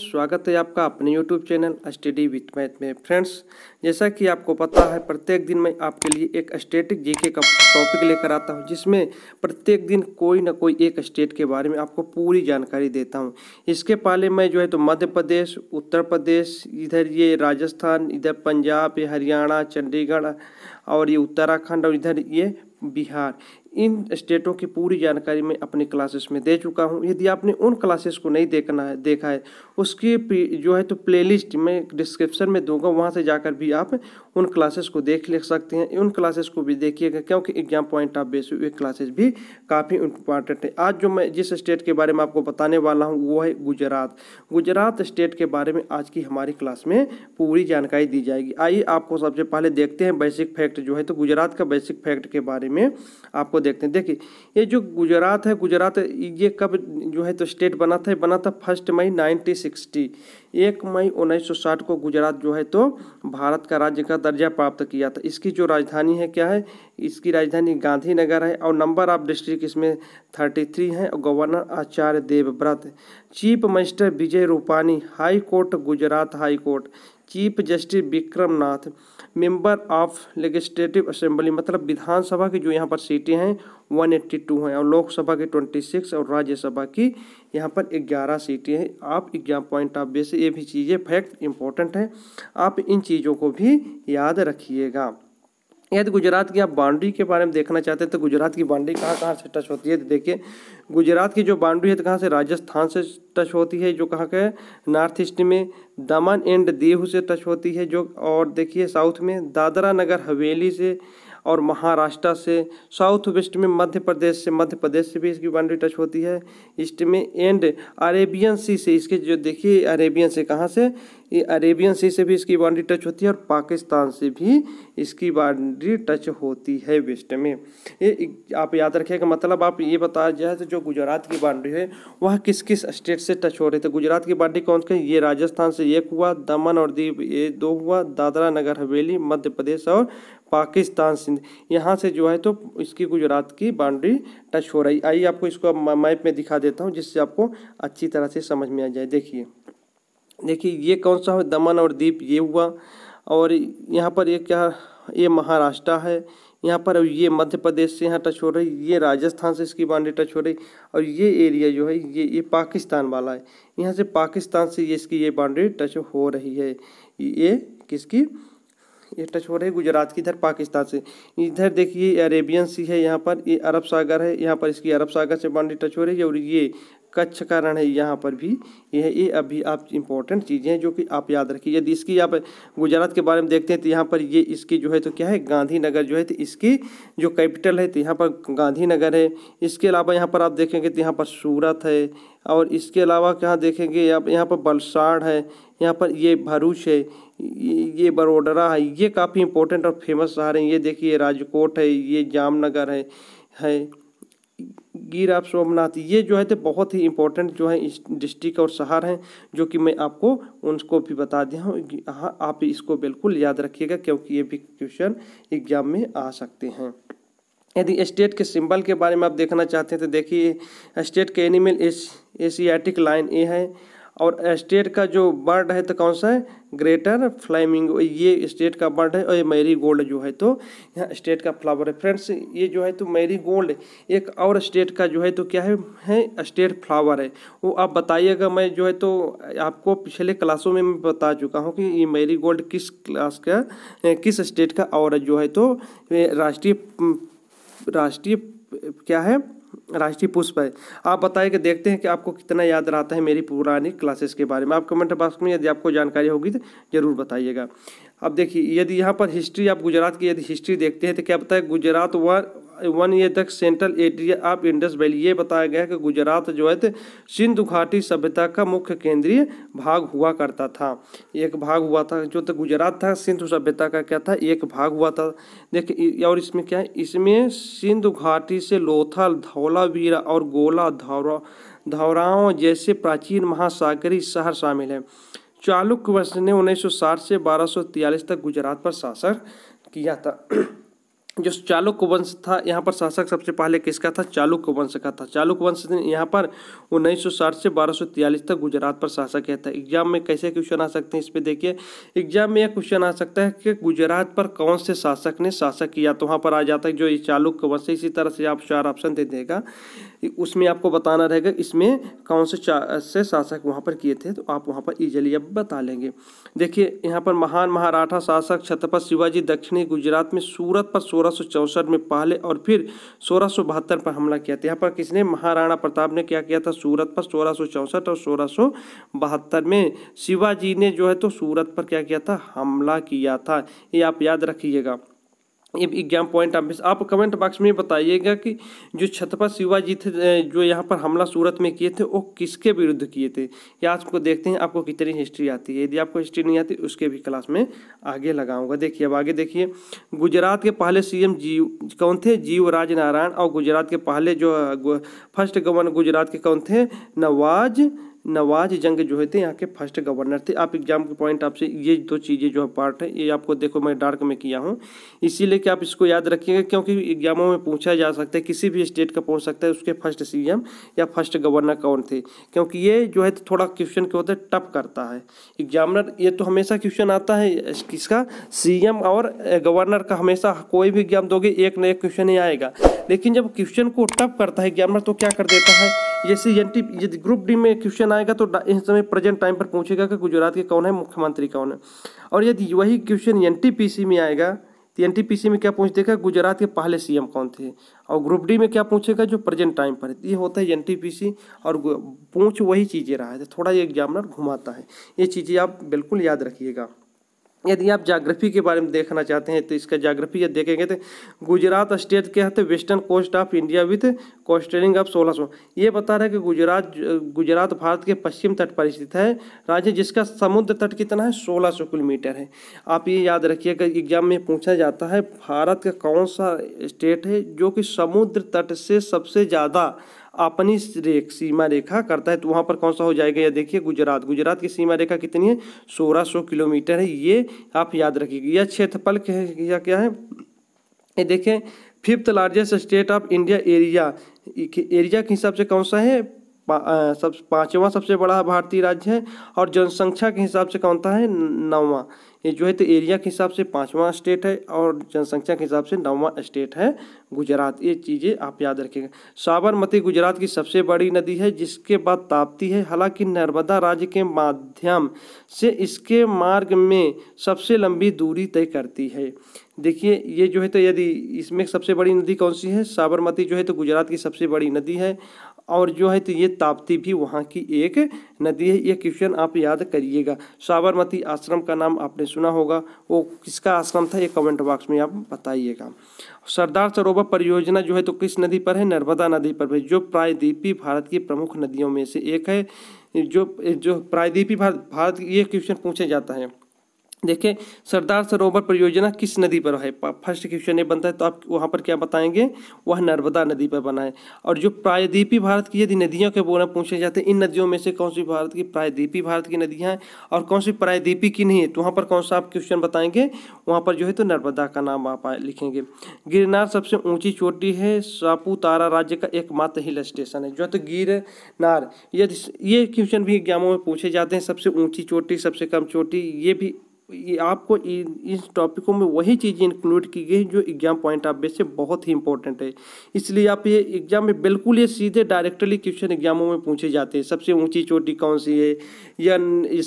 friends स्वागत है आपका अपने YouTube channel study with math में फ्रेंड्स जैसा कि आपको पता है प्रत्येक दिन मैं आपके लिए एक स्टेटिक जीके का टॉपिक लेकर आता हूं जिसमें प्रत्येक दिन कोई ना कोई एक स्टेट के बारे में आपको पूरी जानकारी देता हूं इसके पहले मैं जो है तो मध्य प्रदेश उत्तर प्रदेश इधर ये राजस्थान इधर पंजाब ये हरियाणा चंडीगढ़ और ये उत्तराखंड और इधर ये बिहार इन स्टेटों की पूरी जानकारी मैं अपनी क्लासेस में दे चुका हूँ यदि आपने उन क्लासेस को नहीं देखना है देखा है उसकी जो है तो प्लेलिस्ट मैं डिस्क्रिप्शन में दूंगा वहाँ से जाकर भी आप उन क्लासेस को देख ले सकते हैं उन क्लासेस को भी देखिएगा क्योंकि एग्जाम पॉइंट ऑफ बेस ये क्लासेस भी काफ़ी इंपॉर्टेंट है आज जो मैं जिस स्टेट के बारे में आपको बताने वाला हूँ वो है गुजरात गुजरात स्टेट के बारे में आज की हमारी क्लास में पूरी जानकारी दी जाएगी आइए आपको सबसे पहले देखते हैं बेसिक फैक्ट जो है तो गुजरात का बेसिक फैक्ट के बारे में आपको देखते हैं देखिए ये जो गुजरात है गुजरात ये कब जो है तो स्टेट बना था बना था फर्स्ट मई 1960 सिक्सटी एक मई 1960 को गुजरात जो है तो भारत का राज्य का दर्जा प्राप्त किया था इसकी जो राजधानी है क्या है इसकी राजधानी गांधीनगर है और नंबर ऑफ डिस्ट्रिक्ट इसमें थर्टी थ्री है और governor Acharya Devvrat chief minister Vijay Rupani high court Gujarat high court chief justice Vikram Nath member of legislative assembly मतलब विधानसभा की जो यहाँ पर सीटें हैं वन एट्टी टू हैं और लोकसभा की ट्वेंटी सिक्स और राज्यसभा की यहाँ पर ग्यारह सीटें हैं आप एग्जाम पॉइंट ऑफ व्यू से ये भी चीज़ें फैक्ट इंपॉर्टेंट हैं आप इन चीज़ों को भी याद रखिएगा यदि गुजरात की आप बाउंड्री के बारे में देखना चाहते हैं तो गुजरात की बाउंड्री कहाँ कहाँ से टच होती है देखिए गुजरात की जो बाउंड्री है तो कहाँ से राजस्थान से टच होती है जो कहाँ का नॉर्थ ईस्ट में दमन एंड देहू से टच होती है जो और देखिए साउथ में दादरा नगर हवेली से और महाराष्ट्र से साउथ वेस्ट में मध्य प्रदेश से मध्य प्रदेश से भी इसकी बाउंड्री टच होती है ईस्ट में एंड अरेबियन सी से इसके जो देखिए अरेबियन से कहाँ से ये अरेबियन सी से भी इसकी बाउंड्री टच होती है और पाकिस्तान से भी इसकी बाउंड्री टच होती है वेस्ट में ये आप याद रखिएगा मतलब आप ये बताया जाए तो जो गुजरात की बाउंड्री है वह किस किस स्टेट से टच हो रही थे तो गुजरात की बाउंड्री कौन सी ये राजस्थान से एक हुआ दमन और दीप ये दो हुआ दादरा नगर हवेली मध्य प्रदेश और पाकिस्तान सिंध यहाँ से जो है तो इसकी गुजरात की बाउंड्री टच हो रही आइए आपको इसको अब मैप में दिखा देता हूँ जिससे आपको अच्छी तरह से समझ में आ जाए देखिए देखिए ये कौन सा है दमन और दीप ये हुआ और यहाँ पर ये क्या ये महाराष्ट्र है यहाँ पर ये मध्य प्रदेश से यहाँ टच हो रही ये राजस्थान से इसकी बाउंड्री टच हो रही और ये एरिया जो है ये ये पाकिस्तान वाला है यहाँ से पाकिस्तान से ये इसकी ये बाउंड्री टच हो रही है ये किसकी ये टच हो रही है गुजरात की इधर पाकिस्तान से इधर देखिए अरेबियन सी है यहाँ पर ये अरब सागर है यहाँ पर इसकी अरब सागर से बाउंड्री टच हो रही है और ये कच्छ का रण है यहाँ पर भी यह ये अभी आप इंपॉर्टेंट चीज़ें हैं जो कि आप याद रखिए यदि इसकी आप गुजरात के बारे में देखते हैं तो यहाँ पर ये इसकी जो है तो क्या है गांधीनगर जो है तो इसकी जो कैपिटल है तो यहाँ पर गांधीनगर है इसके अलावा यहाँ पर आप देखेंगे तो यहाँ पर सूरत है और इसके अलावा कहाँ देखेंगे आप यहाँ पर बलसाड़ है यहाँ पर ये भरूच है ये बड़ोडरा है ये काफ़ी इंपॉर्टेंट और फेमस शहर हैं ये देखिए राजकोट है ये जामनगर है है गिर आप सोमनाथ ये जो है तो बहुत ही इंपॉर्टेंट जो है इस डिस्ट्रिक्ट और शहर हैं जो कि मैं आपको उनको भी बता दिया हूँ आप इसको बिल्कुल याद रखिएगा क्योंकि ये भी क्वेश्चन एग्जाम में आ सकते हैं यदि स्टेट के सिंबल के बारे में आप देखना चाहते हैं तो देखिए स्टेट के एनिमल एस एशियाटिक लाइन ए है और स्टेट का जो बर्ड है तो कौन सा है ग्रेटर फ्लाइमिंग ये स्टेट का बर्ड है और ये मैरी गोल्ड जो है तो यहाँ स्टेट का फ्लावर है फ्रेंड्स ये जो है तो मैरी गोल्ड एक और स्टेट का जो है तो क्या है है स्टेट फ्लावर है वो आप बताइएगा मैं जो है तो आपको पिछले क्लासों में मैं बता चुका हूँ कि ये मैरी गोल्ड किस क्लास का किस स्टेट का और जो है तो राष्ट्रीय राष्ट्रीय क्या है राष्ट्रीय पुष्प है आप बताइए कि देखते हैं कि आपको कितना याद रहता है मेरी पुरानी क्लासेस के बारे में आप कमेंट बॉक्स में यदि आपको जानकारी होगी तो ज़रूर बताइएगा अब देखिए यदि यहाँ पर हिस्ट्री आप गुजरात की यदि हिस्ट्री देखते हैं तो क्या बताए गुजरात व वन ये तक central area of Indus valley ये बताया गया कि गुजरात जो है तो सिंधु घाटी सभ्यता का मुख्य केंद्रीय भाग हुआ करता था एक भाग हुआ था जो तो गुजरात था सिंधु सभ्यता का क्या था एक भाग हुआ था देखिए और इसमें क्या है इसमें सिंधु घाटी से लोथल धौलावीरा और गोला धौरा धौराओं जैसे प्राचीन महासागरी शहर शामिल हैं चालुक्य वंश ने 1960 से 1243 तक गुजरात पर शासन किया था जो चालुक्य वंश था यहाँ पर शासक सबसे पहले किसका था चालुक्य वंश का था चालुक्य वंश ने यहाँ पर 1960 से 1243 तक गुजरात पर शासक किया था एग्जाम में कैसे क्वेश्चन आ सकते हैं इस पर देखिए एग्जाम में यह क्वेश्चन आ सकता है कि गुजरात पर कौन से शासक ने शासक किया तो वहाँ पर आ जाता है जो ये चालुक्य वंश इसी तरह से आप चार ऑप्शन दे देगा उसमें आपको बताना रहेगा इसमें कौन से से शासक वहाँ पर किए थे तो आप वहाँ पर ईजिली अब बता लेंगे देखिए यहाँ पर महान महाराठा शासक छत्रपत शिवाजी दक्षिणी गुजरात में सूरत पर सोलह सोलह में पहले और फिर सोलह पर हमला किया था यहाँ पर किसने महाराणा प्रताप ने क्या किया था सूरत पर सोलह और सोलह में शिवाजी ने जो है तो सूरत पर क्या किया था हमला किया था ये आप याद रखिएगा ये एग्जाम पॉइंट ऑफ आप कमेंट बॉक्स में बताइएगा कि जो छत्रपत शिवाजी थे जो यहाँ पर हमला सूरत में किए थे वो किसके विरुद्ध किए थे या आपको देखते हैं आपको कितनी हिस्ट्री आती है यदि आपको हिस्ट्री नहीं आती उसके भी क्लास में आगे लगाऊंगा देखिए अब आगे देखिए गुजरात के पहले एम जीव कौन थे जीव राज नारायण और गुजरात के पहले जो फर्स्ट गवर्नर गुजरात के कौन थे नवाज नवाज जंग जो है थे यहाँ के फर्स्ट गवर्नर थे आप एग्जाम के पॉइंट आपसे ये दो चीज़ें जो है पार्ट है ये आपको देखो मैं डार्क में किया हूँ इसीलिए कि आप इसको याद रखिएगा क्योंकि एग्जामों में पूछा जा सकता है किसी भी स्टेट का पूछ सकता है उसके फर्स्ट सी या फर्स्ट गवर्नर कौन थे क्योंकि ये जो है थोड़ा क्वेश्चन क्या होता है टफ करता है एग्जामिनर ये तो हमेशा क्वेश्चन आता है किसका सी और गवर्नर का हमेशा कोई भी एग्जाम दोगे एक न एक क्वेश्चन ही आएगा लेकिन जब क्वेश्चन को टफ करता है एग्जामिनर तो क्या कर देता है जैसे एन ग्रुप डी में क्वेश्चन क्वेश्चन आएगा तो इस समय प्रेजेंट टाइम पर पूछेगा कि गुजरात के कौन है मुख्यमंत्री कौन है और यदि वही क्वेश्चन एन में आएगा तो एन में क्या पूछ देगा गुजरात के पहले सीएम कौन थे और ग्रुप डी में क्या पूछेगा जो प्रेजेंट टाइम पर तो ये होता है एन और पूछ वही चीज़ें रहा है तो थोड़ा ये एग्जामिनर घुमाता है ये चीज़ें आप बिल्कुल याद रखिएगा यदि आप जाग्रफी के बारे में देखना चाहते हैं तो इसका जाग्रफी यदि देखेंगे तो गुजरात स्टेट के है western coast of India with coastline of सोलह सौ ये बता रहा है कि गुजरात गुजरात भारत के पश्चिम तट पर स्थित है राज्य जिसका समुद्र तट कितना है सोलह सौ किलोमीटर है आप ये याद रखिएगा एग्जाम में पूछा जाता है भारत का कौन सा स्टेट है जो कि समुद्र तट से सबसे ज़्यादा अपनी रेख सीमा रेखा करता है तो वहाँ पर कौन सा हो जाएगा या देखिए गुजरात गुजरात की सीमा रेखा कितनी है सोलह सौ किलोमीटर है ये आप याद रखिएगा यह क्षेत्रफल क्या क्या है ये देखें fifth largest state of India area area के हिसाब से कौन सा है सब पाँचवा सबसे बड़ा भारतीय राज्य है और जनसंख्या के हिसाब से कौन सा है नौवा ये जो है तो एरिया के हिसाब से पाँचवा स्टेट है और जनसंख्या के हिसाब से नौवा स्टेट है गुजरात ये चीज़ें आप याद रखेंगे साबरमती गुजरात की सबसे बड़ी नदी है जिसके बाद ताप्ती है हालांकि नर्मदा राज्य के माध्यम से इसके मार्ग में सबसे लंबी दूरी तय करती है देखिए ये जो है तो यदि इसमें सबसे बड़ी नदी कौन सी है साबरमती जो है तो गुजरात की सबसे बड़ी नदी है और जो है तो ये ताप्ती भी वहाँ की एक नदी है ये क्वेश्चन आप याद करिएगा साबरमती आश्रम का नाम आपने सुना होगा वो किसका आश्रम था ये कमेंट बॉक्स में आप बताइएगा सरदार सरोवर परियोजना जो है तो किस नदी पर है नर्मदा नदी पर है जो प्रायद्वीपी भारत की प्रमुख नदियों में से एक है जो जो प्रायद्वीपी भारत भारत ये क्वेश्चन पूछा जाता है देखिए सरदार सरोवर परियोजना किस नदी पर है फर्स्ट क्वेश्चन ये बनता है तो आप वहाँ पर क्या बताएंगे वह नर्मदा नदी पर बना है और जो प्रायद्वीपी भारत की यदि नदियों के बोले पूछे जाते हैं इन नदियों में से कौन सी भारत की प्रायद्वीपी भारत की नदियाँ हैं और कौन सी प्रायद्वीपी की नहीं है तो वहाँ पर कौन सा आप क्वेश्चन बताएंगे वहाँ पर जो है तो नर्मदा का नाम आप लिखेंगे गिरनार सबसे ऊँची चोटी है सापूतारा राज्य का एकमात्र हिल स्टेशन है जो तो गिरनार यदि ये क्वेश्चन भी एग्जामों में पूछे जाते हैं सबसे ऊँची चोटी सबसे कम चोटी ये भी आपको इस टॉपिकों में वही चीज़ें इंक्लूड की गई जो एग्जाम पॉइंट ऑफ बेस से बहुत ही इंपॉर्टेंट है इसलिए आप ये एग्जाम में बिल्कुल ये सीधे डायरेक्टली क्वेश्चन एग्जामों में पूछे जाते हैं सबसे ऊंची चोटी कौन सी है या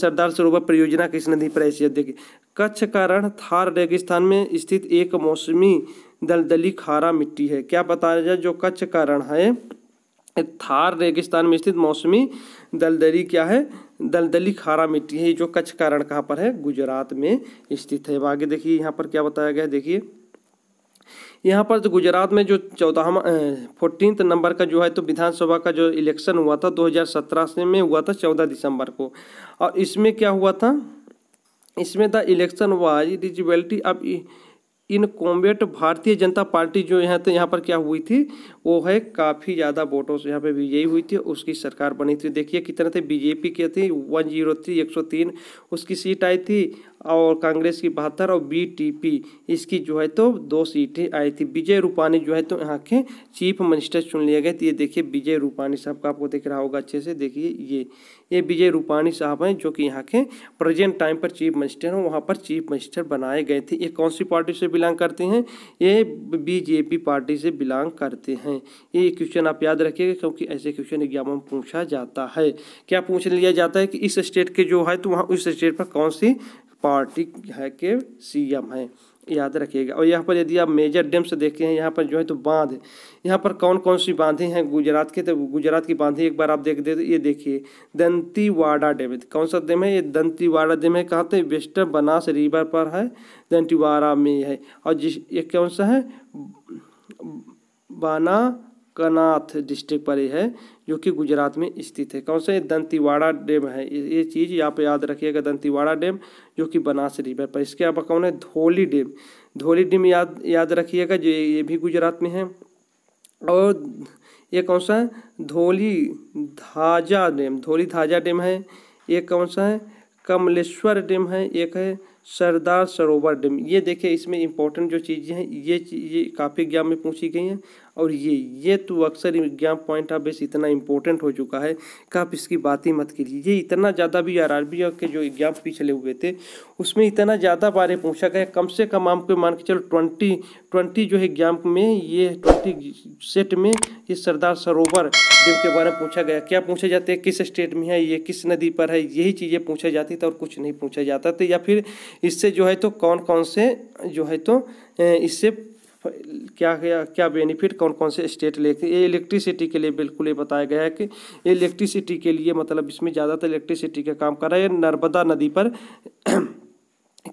सरदार सरोवर परियोजना किस नदी पर ऐसी देखिए कच्छ कारण थार रेगिस्तान में स्थित एक मौसमी दलदली खारा मिट्टी है क्या बताया जाए जो कच्छ कारण है थार रेगिस्तान में स्थित मौसमी दलदली क्या है दलदली खारा मिट्टी है जो कच्छ का रण कहाँ पर है गुजरात में स्थित है आगे देखिए यहाँ पर क्या बताया गया देखिए यहाँ पर तो गुजरात में जो चौदह फोर्टीन नंबर का जो है तो विधानसभा का जो इलेक्शन हुआ था 2017 से में हुआ था 14 दिसंबर को और इसमें क्या हुआ था इसमें the election was eligibility of in combat Bharatiya Janata party जो यहाँ तो यहाँ पर क्या हुई थी वो है काफ़ी ज़्यादा वोटों से यहाँ पे विजयी हुई थी उसकी सरकार बनी थी देखिए कितने थे बीजेपी के थी वन जीरो थ्री एक सौ तीन उसकी सीट आई थी और कांग्रेस की बहत्तर और बीटीपी इसकी जो है तो दो सीटें आई थी विजय रूपानी जो है तो यहाँ के चीफ मिनिस्टर चुन लिए गए थे ये देखिए विजय रूपानी साहब का आपको दिख रहा होगा अच्छे से देखिए ये ये विजय रूपानी साहब हैं जो कि यहाँ के प्रेजेंट टाइम पर चीफ मिनिस्टर हैं वहाँ पर चीफ मिनिस्टर बनाए गए थे ये कौन सी पार्टी से बिलोंग करते हैं ये बीजेपी पार्टी से बिलोंग करते हैं ये क्वेश्चन आप याद रखिएगा क्योंकि ऐसे क्वेश्चन एग्जाम में पूछा जाता है क्या पूछ लिया जाता है कि इस स्टेट के जो है तो वहाँ उस स्टेट पर कौन सी पार्टी है के सीएम है याद रखिएगा और यहाँ पर यदि आप मेजर डैम से देखते हैं यहाँ पर जो है तो बांध यहाँ पर कौन कौन सी बांधे हैं गुजरात के तो गुजरात की बांधे एक बार आप देख दे ये देखिए दंतीवाड़ा डैम कौन सा डैम है ये दंतीवाड़ा डैम है कहाँ थे वेस्टर्न बनास रिवर पर है दंतीवाड़ा में है और जिस ये कौन सा है बाना कनाथ डिस्ट्रिक्ट पर है जो कि गुजरात में स्थित है कौन सा दंतीवाड़ा डैम है ये चीज़ यहाँ पे याद रखिएगा दंतीवाड़ा डैम जो कि बनास रिवर पर इसके अलावा कौन है धोली डैम धोली डैम याद याद रखिएगा जो ये भी गुजरात में है और ये कौन सा है धोली धाजा डैम धोली धाजा डैम है ये कौन सा है कमलेश्वर डैम है एक है सरदार सरोवर डैम ये देखिए इसमें इम्पोर्टेंट जो चीज़ें हैं ये ये काफ़ी एग्जाम में पूछी गई हैं और ये ये तो अक्सर एग्जाम पॉइंट ऑफ बेस इतना इंपॉर्टेंट हो चुका है कि आप इसकी बात ही मत कीजिए ये इतना ज़्यादा भी आर के जो एग्जाम पिछले हुए थे उसमें इतना ज़्यादा बारे पूछा गया कम से कम आपको मान के चलो ट्वेंटी ट्वेंटी जो है एग्जाम में ये ट्वेंटी सेट में ये सरदार सरोवर देव के बारे में पूछा गया क्या पूछे जाते हैं किस स्टेट में है ये किस नदी पर है यही चीज़ें पूछा जाती थी और कुछ नहीं पूछा जाता था या फिर इससे जो है तो कौन कौन से जो है तो इससे क्या क्या क्या बेनिफिट कौन कौन से स्टेट लेते ये इलेक्ट्रिसिटी के लिए बिल्कुल ये बताया गया है कि ये इलेक्ट्रिसिटी के लिए मतलब इसमें ज़्यादातर इलेक्ट्रिसिटी का काम कर रहा है नर्मदा नदी पर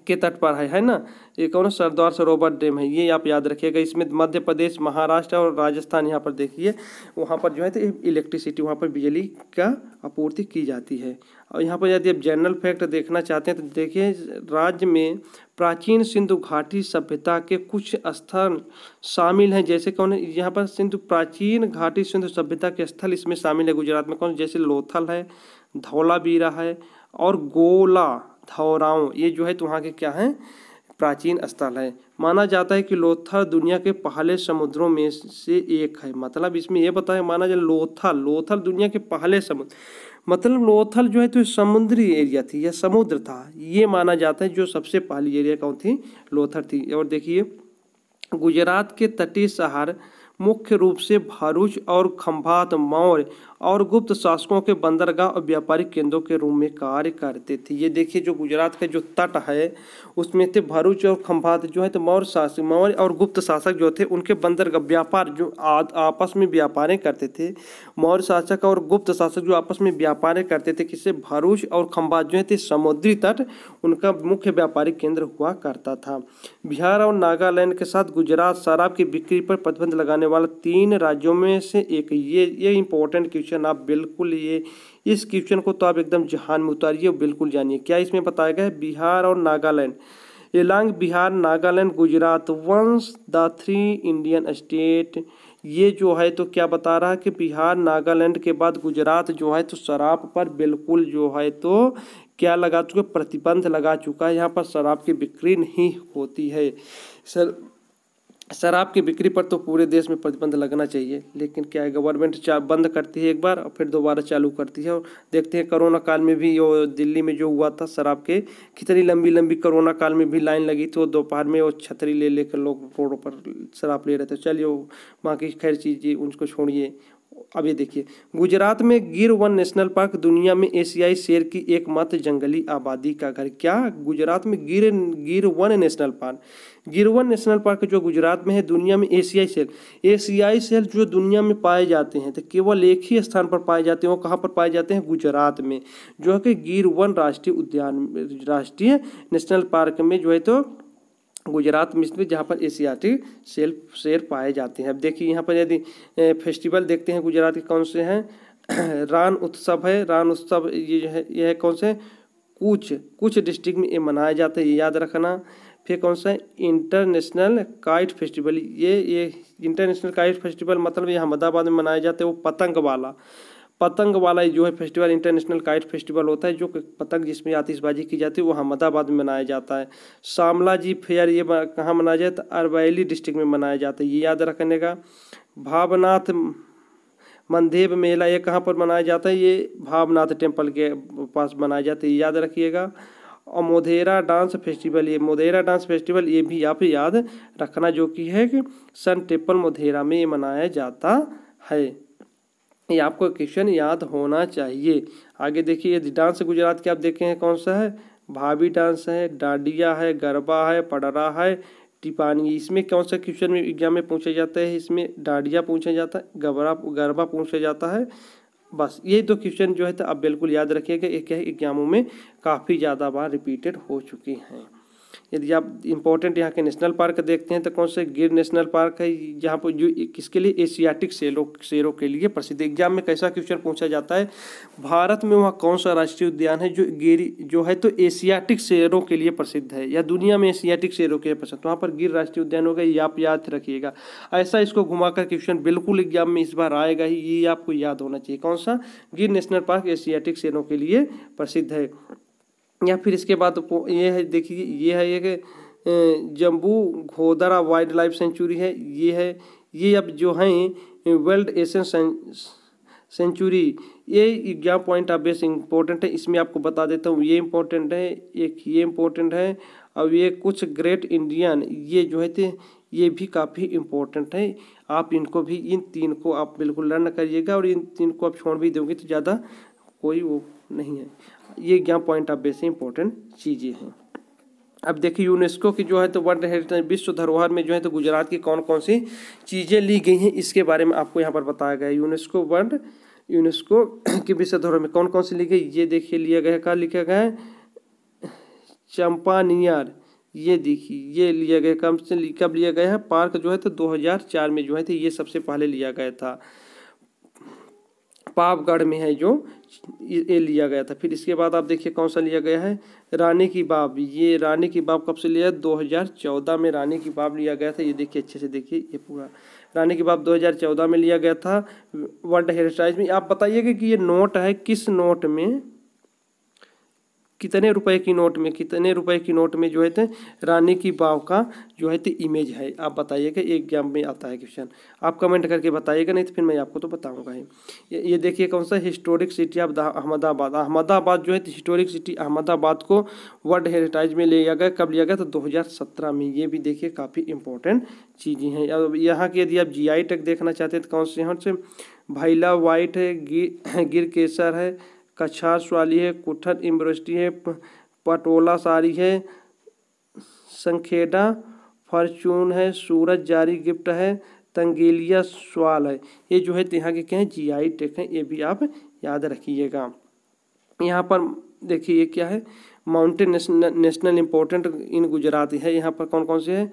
के तट पर है है ना ये कौन सरदार सरोवर डैम है ये आप याद रखिएगा इसमें मध्य प्रदेश महाराष्ट्र और राजस्थान यहाँ पर देखिए वहाँ पर जो है तो इलेक्ट्रिसिटी वहाँ पर बिजली का आपूर्ति की जाती है और यहाँ पर यदि आप जनरल फैक्ट देखना चाहते हैं तो देखिए राज्य में प्राचीन सिंधु घाटी सभ्यता के कुछ स्थल शामिल हैं जैसे कौन यहाँ पर सिंधु प्राचीन घाटी सिंधु सभ्यता के स्थल इसमें शामिल है गुजरात में कौन जैसे लोथल है धौलावीरा है और गोला थौराओं ये जो है तो वहाँ के क्या हैं प्राचीन स्थल है माना जाता है कि लोथल दुनिया के पहले समुद्रों में से एक है मतलब इसमें यह बताया माना जाए लोथल लोथल दुनिया के पहले समुद्र मतलब लोथल जो है तो समुद्री एरिया थी या समुद्र था ये माना जाता है जो सबसे पहली एरिया कौन थी लोथल थी और देखिए गुजरात के तटीय शहर मुख्य रूप से भरूच और खम्भात मौर्य और गुप्त शासकों के बंदरगाह और व्यापारिक केंद्रों के रूप में कार्य करते थे ये देखिए जो गुजरात का जो तट है उसमें थे भरूच और खंभात जो है तो मौर्य शासक मौर्य और गुप्त शासक जो थे उनके बंदरगाह व्यापार जो आद, आपस में व्यापारें करते थे मौर्य शासक और गुप्त शासक जो आपस में व्यापारें करते थे किससे भरूच और खंभात जो है थे समुद्री तट उनका मुख्य व्यापारिक केंद्र हुआ करता था बिहार और नागालैंड के साथ गुजरात शराब की बिक्री पर प्रतिबंध लगाने वाला तीन राज्यों में से एक ये ये इंपॉर्टेंट क्वेश्चन क्वेश्चन आप बिल्कुल ये इस क्वेश्चन को तो आप एकदम जहान में उतारिए बिल्कुल जानिए क्या इसमें बताया गया है बिहार और Nagaland along Bihar Nagaland Gujarat once the three Indian state ये जो है तो क्या बता रहा है कि बिहार नागालैंड के बाद गुजरात जो है तो शराब पर बिल्कुल जो है तो क्या लगा चुके प्रतिबंध लगा चुका है यहाँ पर शराब की बिक्री नहीं होती है सर शराब की बिक्री पर तो पूरे देश में प्रतिबंध लगना चाहिए लेकिन क्या है गवर्नमेंट बंद करती है एक बार और फिर दोबारा चालू करती है और देखते हैं कोरोना काल में भी वो दिल्ली में जो हुआ था शराब के कितनी लंबी लंबी कोरोना काल में भी लाइन लगी थी वो दोपहर में वो छतरी ले लेकर लोग रोडों पर शराब ले रहे थे चलिए बाकी खैर चीज उनको छोड़िए अब ये देखिए गुजरात में गिर वन नेशनल पार्क दुनिया में एशियाई शेर की एकमात्र जंगली आबादी का घर क्या गुजरात में गिर गिर वन नेशनल पार्क गिर वन नेशनल पार्क जो गुजरात में है दुनिया में एशियाई शेर एशियाई शेर जो दुनिया में पाए जाते हैं तो केवल एक ही स्थान पर पाए जाते हैं वो कहाँ पर पाए जाते हैं गुजरात में जो है कि गिर वन राष्ट्रीय उद्यान राष्ट्रीय नेशनल पार्क में जो है तो गुजरात में जहाँ पर एशियाटिक शेल शेर पाए जाते हैं अब देखिए यहाँ पर यदि फेस्टिवल देखते हैं गुजरात के कौन से हैं रान उत्सव है रान उत्सव ये जो है यह कौन से कुछ कुछ डिस्ट्रिक्ट में ये मनाया जाता है ये याद रखना फिर कौन सा है इंटरनेशनल काइट फेस्टिवल ये ये इंटरनेशनल काइट फेस्टिवल मतलब ये अहमदाबाद में मनाया जाता है वो पतंग वाला पतंग वाला जो है फेस्टिवल इंटरनेशनल काइट फेस्टिवल होता है जो पतंग जिसमें आतिशबाजी की जाती है वो अहमदाबाद में मनाया जाता है शामला जी फेयर ये कहाँ मनाया जाता है अरवैली डिस्ट्रिक्ट में मनाया जाता है ये याद रखने का भावनाथ मंदेव मेला ये कहाँ पर मनाया जाता है ये भावनाथ टेम्पल के पास मनाया जाता है याद रखिएगा और मोधेरा डांस फेस्टिवल ये मोधेरा डांस फेस्टिवल ये भी आप याद रखना जो कि है कि सन टेम्पल मोधेरा में ये मनाया जाता है ये आपको क्वेश्चन याद होना चाहिए आगे देखिए डांस गुजरात के आप देखें कौन सा है भाभी डांस है डांडिया है गरबा है पडरा है टिपानी इसमें कौन सा क्वेश्चन में एग्जाम में पूछा जाता है इसमें डांडिया पूछा जाता है गबरा गरबा पूछा जाता है बस ये दो क्वेश्चन जो है तो आप बिल्कुल याद रखिएगा ये क्या एग्जामों में काफ़ी ज़्यादा बार रिपीटेड हो चुके हैं यदि आप इम्पोर्टेंट यहाँ के नेशनल पार्क देखते हैं तो कौन से गिर नेशनल पार्क है यहाँ पर जो किसके लिए एशियाटिक शेरों शेरों के लिए प्रसिद्ध एग्जाम में कैसा क्वेश्चन पूछा जाता है भारत में वहाँ कौन सा राष्ट्रीय उद्यान है जो गिर जो है तो एशियाटिक शेरों के लिए प्रसिद्ध है या दुनिया में एशियाटिक शेरों के लिए प्रसिद्ध वहाँ पर गिर राष्ट्रीय उद्यान होगा ये आप याद रखिएगा ऐसा इसको घुमाकर क्वेश्चन बिल्कुल एग्जाम में इस बार आएगा ही ये आपको याद होना चाहिए कौन सा गिर नेशनल पार्क एशियाटिक शेरों के लिए प्रसिद्ध है या फिर इसके बाद ये है देखिए ये है एक Jambughoda wildlife sanctuary है ये है ये अब जो हैं वर्ल्ड एशियन सेंचुरी ये ग्यारह पॉइंट आप बेस इम्पोर्टेंट है इसमें आपको बता देता हूँ ये इम्पोर्टेंट है एक ये इम्पोर्टेंट है और ये कुछ ग्रेट इंडियन ये जो है थे ये भी काफ़ी इम्पोर्टेंट है आप इनको भी इन तीन को आप बिल्कुल लर्न करिएगा और इन तीन को आप छोड़ भी दोगे तो ज़्यादा कोई वो नहीं है ये ज्ञान पॉइंट ऑफ व्यू से इंपॉर्टेंट चीज़ें हैं अब देखिए यूनेस्को की जो है तो वर्ल्ड हेरिटेज विश्व धरोहर में जो है तो गुजरात की कौन कौन सी चीज़ें ली गई हैं इसके बारे में आपको यहाँ पर बताया गया है यूनेस्को वर्ल्ड यूनेस्को की विश्व धरोहर में कौन कौन सी ली गई ये देखिए लिया गया कहा लिखा गया है चंपानियार ये देखिए ये लिया गया कम से कब लिया गया है पार्क जो है तो 2004 में जो है तो ये सबसे पहले लिया गया था पापगढ़ में है जो ये लिया गया था फिर इसके बाद आप देखिए कौन सा लिया गया है रानी की बाब ये रानी की बाब कब से लिया है चौदह में रानी की बाब लिया गया था ये देखिए अच्छे से देखिए ये पूरा रानी की बाब 2014 में लिया गया था वर्ल्ड हेरिटेज में आप बताइएगा कि ये नोट है किस नोट में कितने रुपए की नोट में कितने रुपए की नोट में जो है तो रानी की बाव का जो है तो इमेज है आप बताइएगा एग्जाम में आता है क्वेश्चन आप कमेंट करके बताइएगा नहीं तो फिर मैं आपको तो बताऊंगा ही ये, ये देखिए कौन सा historic city of Ahmedabad Ahmedabad जो है तो हिस्टोरिक सिटी अहमदाबाद को वर्ल्ड हेरिटेज में लिया गया कब लिया गया तो दो में ये भी देखिए काफ़ी इंपॉर्टेंट चीज़ें हैं अब यहाँ की यदि आप जी आई टेक देखना चाहते हैं तो कौन से यहाँ से भाईला वाइट है गिर गिर केसर है कछार वाली है कुठन यूनिवर्सिटी है पटोला साड़ी है संखेडा फॉर्चून है सूरज जारी गिफ्ट है तंगेलिया स्वाल है ये जो है यहाँ के क्या है जी आई टेक है ये भी आप याद रखिएगा यहाँ पर देखिए ये क्या है mountain national national important in Gujarat है यहाँ पर कौन कौन से है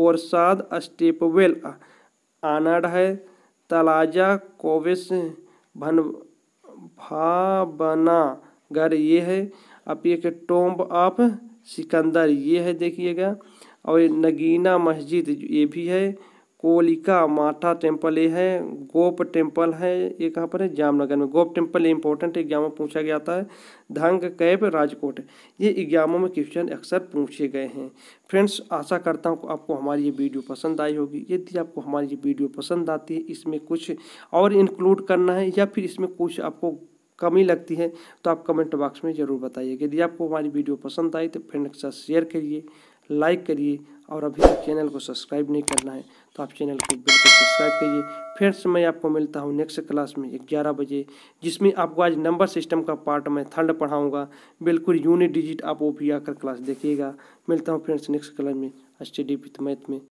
बोरसाद स्टेपवेल आनाड है तलाजा कोविस भन घर ये है आप ये टोम्ब ऑफ सिकंदर ये है देखिएगा और ये नगीना मस्जिद ये भी है कोलिका माठा टेम्पल ये है गोप टेम्पल है ये कहाँ पर है जामनगर में गोप टेम्पल इंपॉर्टेंट एग्जाम में पूछा गया था धंग कैप राजकोट ये एग्जामों में क्वेश्चन अक्सर पूछे गए हैं फ्रेंड्स आशा करता हूँ आपको हमारी ये वीडियो पसंद आई होगी यदि आपको हमारी ये वीडियो पसंद आती है इसमें कुछ और इंक्लूड करना है या फिर इसमें कुछ आपको कमी लगती है तो आप कमेंट बॉक्स में ज़रूर बताइए यदि आपको हमारी वीडियो पसंद आई तो फ्रेंड के साथ शेयर करिए लाइक करिए और अभी तक चैनल को सब्सक्राइब नहीं करना है तो आप चैनल को बिल्कुल सब्सक्राइब करिए फिर से मैं आपको मिलता हूँ नेक्स्ट क्लास में ग्यारह बजे जिसमें आपको आज नंबर सिस्टम का पार्ट मैं थर्ड पढ़ाऊँगा बिल्कुल यूनिट डिजिट आप वो भी आकर क्लास देखिएगा मिलता हूँ फ्रेंड्स नेक्स्ट क्लास में स्टडी विथ मैथ में